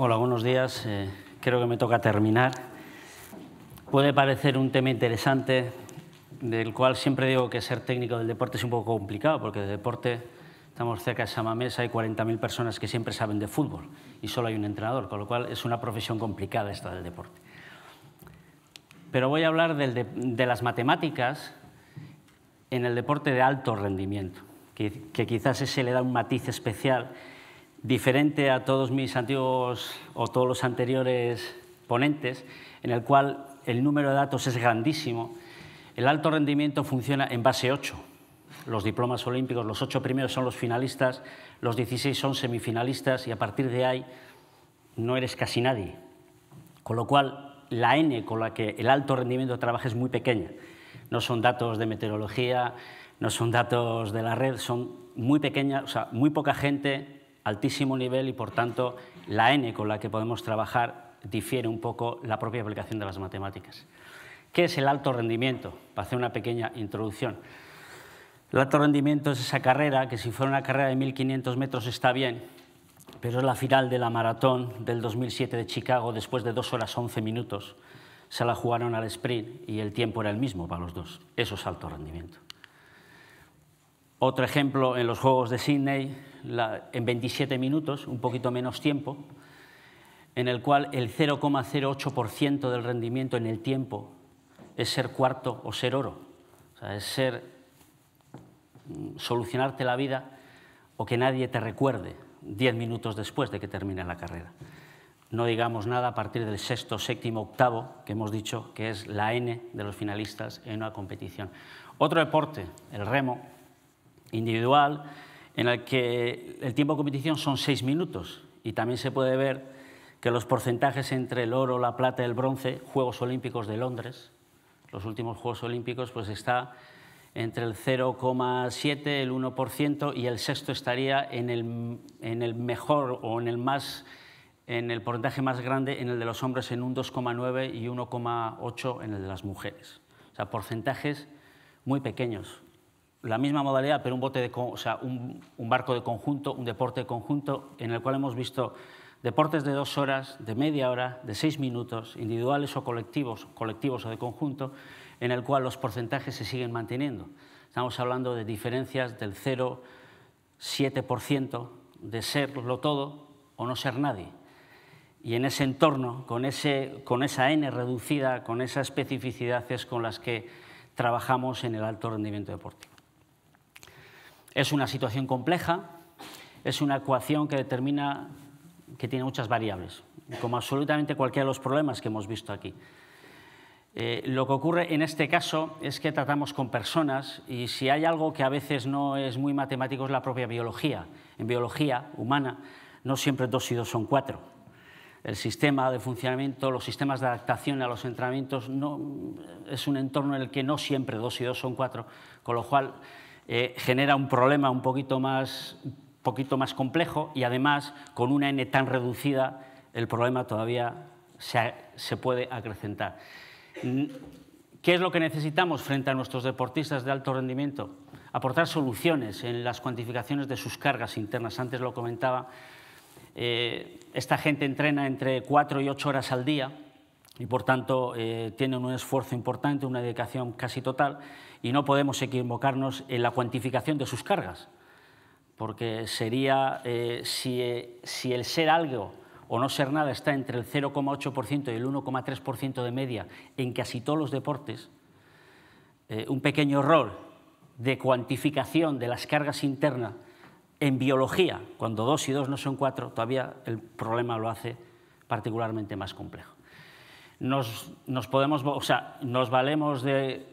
Hola, buenos días. Eh, creo que me toca terminar. Puede parecer un tema interesante, del cual siempre digo que ser técnico del deporte es un poco complicado, porque de deporte estamos cerca de mesa hay 40.000 personas que siempre saben de fútbol y solo hay un entrenador, con lo cual es una profesión complicada esta del deporte. Pero voy a hablar de, las matemáticas en el deporte de alto rendimiento, que, que quizás ese le da un matiz especial diferente a todos mis antiguos o todos los anteriores ponentes, en el cual el número de datos es grandísimo. El alto rendimiento funciona en base 8. Los diplomas olímpicos, los 8 primeros son los finalistas, los 16 son semifinalistas y a partir de ahí no eres casi nadie. Con lo cual, la N con la que el alto rendimiento trabaja es muy pequeña. No son datos de meteorología, no son datos de la red, son muy pequeñas, o sea, muy poca gente altísimo nivel y, por tanto, la N con la que podemos trabajar difiere un poco la propia aplicación de las matemáticas. ¿Qué es el alto rendimiento? Para hacer una pequeña introducción. El alto rendimiento es esa carrera que si fuera una carrera de 1.500 metros está bien, pero es la final de la maratón del 2007 de Chicago después de dos horas 11 minutos. Se la jugaron al sprint y el tiempo era el mismo para los dos. Eso es alto rendimiento. Otro ejemplo, en los Juegos de Sydney, en 27 minutos, un poquito menos tiempo, en el cual el 0,08% del rendimiento en el tiempo es ser cuarto o ser oro. O sea, es ser mm, solucionarte la vida o que nadie te recuerde 10 minutos después de que termine la carrera. No digamos nada a partir del sexto, séptimo, octavo, que hemos dicho que es la N de los finalistas en una competición. Otro deporte, el remo individual, en el que el tiempo de competición son seis minutos y también se puede ver que los porcentajes entre el oro, la plata y el bronce, Juegos Olímpicos de Londres, los últimos Juegos Olímpicos, pues está entre el 0,7, el 1% y el sexto estaría en el, en el mejor o en el más en el porcentaje más grande en el de los hombres en un 2,9 y 1,8 en el de las mujeres. O sea, porcentajes muy pequeños la misma modalidad, pero un, bote de, o sea, un, barco de conjunto, un deporte de conjunto, en el cual hemos visto deportes de dos horas, de media hora, de seis minutos, individuales o colectivos, colectivos o de conjunto, en el cual los porcentajes se siguen manteniendo. Estamos hablando de diferencias del 0,7% de serlo todo o no ser nadie. Y en ese entorno, con, ese, con esa N reducida, con esa especificidades, es con las que trabajamos en el alto rendimiento deportivo. Es una situación compleja, es una ecuación que determina que tiene muchas variables, como absolutamente cualquiera de los problemas que hemos visto aquí. Eh, lo que ocurre en este caso es que tratamos con personas y si hay algo que a veces no es muy matemático es la propia biología. En biología humana no siempre dos y dos son cuatro. El sistema de funcionamiento, los sistemas de adaptación a los entrenamientos no, es un entorno en el que no siempre dos y dos son cuatro, con lo cual eh, genera un problema un poquito más, poquito más complejo y además con una n tan reducida el problema todavía se, puede acrecentar. ¿Qué es lo que necesitamos frente a nuestros deportistas de alto rendimiento? Aportar soluciones en las cuantificaciones de sus cargas internas. Antes lo comentaba, eh, esta gente entrena entre 4 y 8 horas al día y por tanto eh, tienen un esfuerzo importante, una dedicación casi total y no podemos equivocarnos en la cuantificación de sus cargas, porque sería eh, eh, si, el ser algo o no ser nada está entre el 0,8% y el 1,3% de media en casi todos los deportes, un pequeño error de cuantificación de las cargas internas en biología, cuando dos y dos no son cuatro, todavía el problema lo hace particularmente más complejo nos, podemos, o sea, nos valemos de,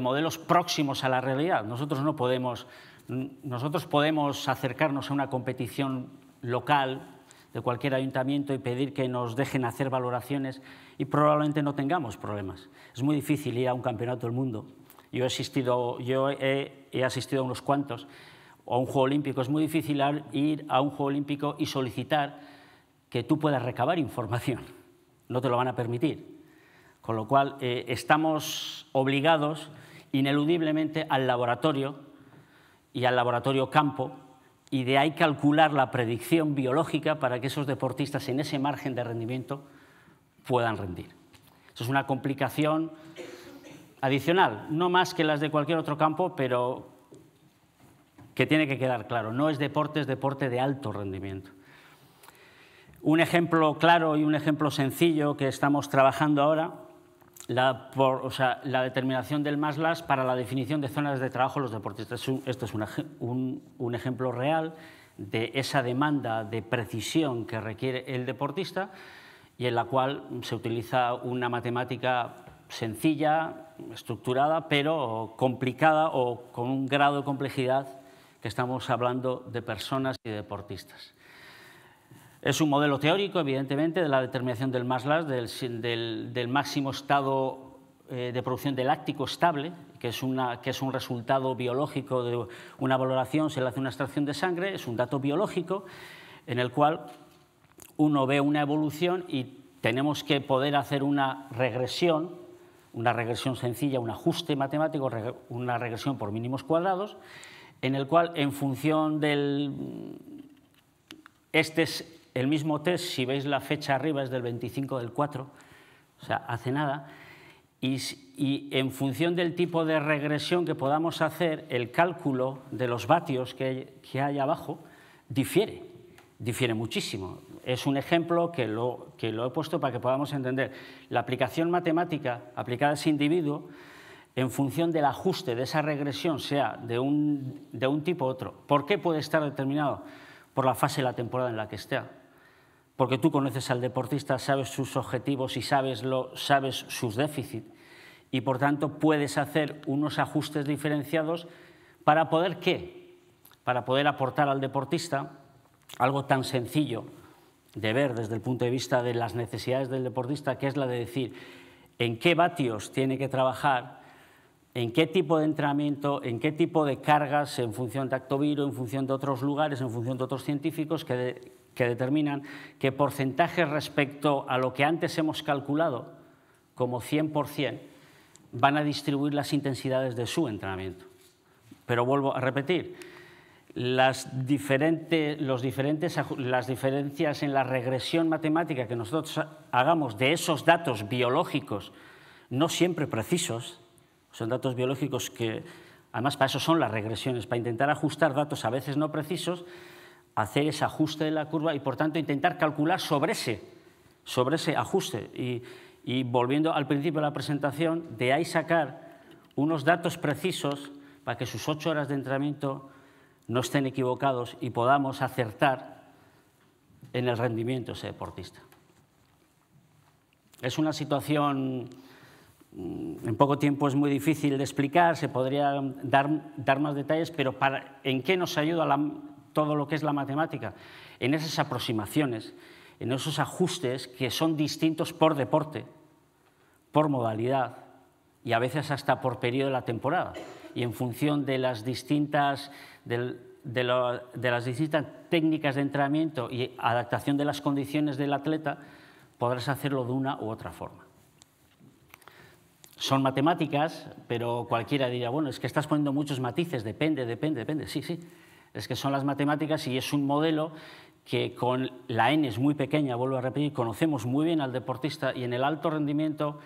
modelos próximos a la realidad. Nosotros no podemos, nosotros podemos acercarnos a una competición local de cualquier ayuntamiento y pedir que nos dejen hacer valoraciones y probablemente no tengamos problemas. Es muy difícil ir a un campeonato del mundo. Yo he asistido, he asistido a unos cuantos, o a un juego olímpico. Es muy difícil ir a un juego olímpico y solicitar que tú puedas recabar información no te lo van a permitir. Con lo cual, eh, estamos obligados ineludiblemente al laboratorio y al laboratorio campo, y de ahí calcular la predicción biológica para que esos deportistas en ese margen de rendimiento puedan rendir. Eso es una complicación adicional, no más que las de cualquier otro campo, pero que tiene que quedar claro, no es deporte, es deporte de alto rendimiento. Un ejemplo claro y un ejemplo sencillo que estamos trabajando ahora, la, por, la determinación del MASLAS para la definición de zonas de trabajo de los deportistas. Esto es un, ejemplo real de esa demanda de precisión que requiere el deportista y en la cual se utiliza una matemática sencilla, estructurada, pero complicada o con un grado de complejidad que estamos hablando de personas y deportistas. Es un modelo teórico, evidentemente, de la determinación del Maslas, del, del, máximo estado eh, de producción del láctico estable, que es, una, que es un resultado biológico de una valoración, se le hace una extracción de sangre, es un dato biológico en el cual uno ve una evolución y tenemos que poder hacer una regresión, una regresión sencilla, un ajuste matemático, una regresión por mínimos cuadrados, en el cual en función del... Este el mismo test, si veis la fecha arriba, es del 25 del 4, o sea, hace nada. Y, en función del tipo de regresión que podamos hacer, el cálculo de los vatios que hay, abajo difiere, difiere muchísimo. Es un ejemplo que lo, he puesto para que podamos entender. La aplicación matemática aplicada a ese individuo, en función del ajuste de esa regresión, sea de un, tipo u otro. ¿Por qué puede estar determinado? Por la fase de la temporada en la que esté porque tú conoces al deportista, sabes sus objetivos y sabes, lo, sabes sus déficits. Y por tanto puedes hacer unos ajustes diferenciados para poder qué? Para poder aportar al deportista algo tan sencillo de ver desde el punto de vista de las necesidades del deportista, que es la de decir en qué vatios tiene que trabajar, en qué tipo de entrenamiento, en qué tipo de cargas, en función de Acto Actoviro, en función de otros lugares, en función de otros científicos que, que determinan qué porcentaje respecto a lo que antes hemos calculado como 100% van a distribuir las intensidades de su entrenamiento. Pero vuelvo a repetir, las, diferentes, los diferentes, las diferencias en la regresión matemática que nosotros hagamos de esos datos biológicos, no siempre precisos, son datos biológicos que, además para eso son las regresiones, para intentar ajustar datos a veces no precisos, hacer ese ajuste de la curva y, por tanto, intentar calcular sobre ese, sobre ese ajuste. Y, volviendo al principio de la presentación, de ahí sacar unos datos precisos para que sus ocho horas de entrenamiento no estén equivocados y podamos acertar en el rendimiento ese deportista. Es una situación, mm, en poco tiempo es muy difícil de explicar, se podría dar, dar más detalles, pero ¿en qué nos ayuda la, todo lo que es la matemática, en esas aproximaciones, en esos ajustes que son distintos por deporte, por modalidad y a veces hasta por periodo de la temporada. Y en función de las distintas, las distintas técnicas de entrenamiento y adaptación de las condiciones del atleta, podrás hacerlo de una u otra forma. Son matemáticas, pero cualquiera diría, bueno, es que estás poniendo muchos matices, depende, depende, depende. Sí, sí, es que son las matemáticas y es un modelo que con la N es muy pequeña, vuelvo a repetir, conocemos muy bien al deportista y en el alto rendimiento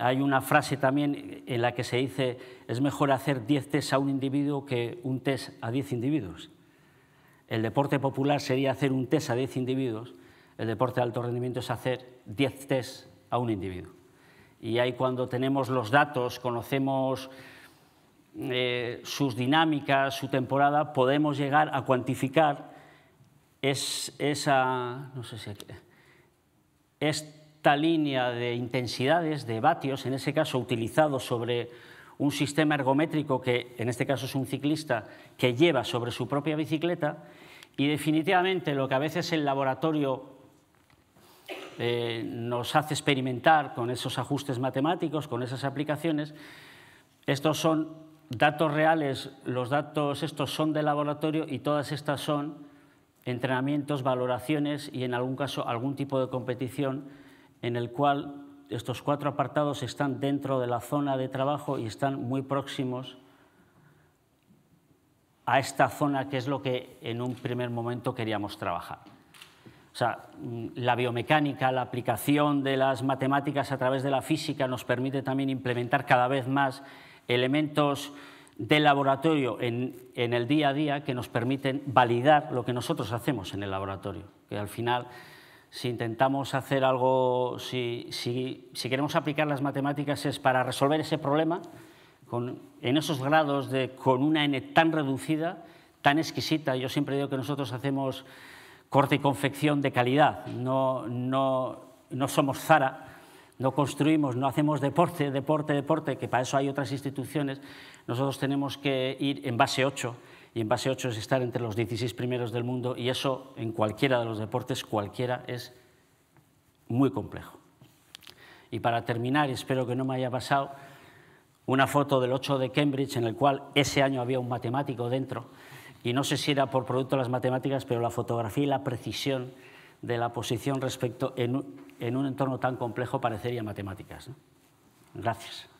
hay una frase también en la que se dice es mejor hacer 10 tests a un individuo que un test a 10 individuos. El deporte popular sería hacer un test a 10 individuos, el deporte de alto rendimiento es hacer 10 tests a un individuo. Y ahí cuando tenemos los datos, conocemos eh, sus dinámicas, su temporada, podemos llegar a cuantificar esa, esta línea de intensidades, de vatios, en ese caso utilizado sobre un sistema ergométrico que en este caso es un ciclista que lleva sobre su propia bicicleta y definitivamente lo que a veces el laboratorio eh, nos hace experimentar con esos ajustes matemáticos, con esas aplicaciones, estos son datos reales, los datos estos son de laboratorio y todas estas son entrenamientos, valoraciones y en algún caso algún tipo de competición en el cual estos cuatro apartados están dentro de la zona de trabajo y están muy próximos a esta zona que es lo que en un primer momento queríamos trabajar. O sea, mm, la biomecánica, la aplicación de las matemáticas a través de la física nos permite también implementar cada vez más elementos de laboratorio en, en, el día a día que nos permiten validar lo que nosotros hacemos en el laboratorio. Que al final, si intentamos hacer algo, si, si, queremos aplicar las matemáticas es para resolver ese problema con, en esos grados de, con una n tan reducida, tan exquisita. Yo siempre digo que nosotros hacemos corte y confección de calidad, no, no, no somos Zara no construimos, no hacemos deporte, deporte, deporte, que para eso hay otras instituciones, nosotros tenemos que ir en base 8 y en base 8 es estar entre los 16 primeros del mundo y eso en cualquiera de los deportes, cualquiera, es muy complejo. Y para terminar, y espero que no me haya pasado, una foto del 8 de Cambridge en el cual ese año había un matemático dentro y no sé si era por producto de las matemáticas, pero la fotografía y la precisión de la posición respecto en, en un entorno tan complejo parecería matemáticas. Gracias.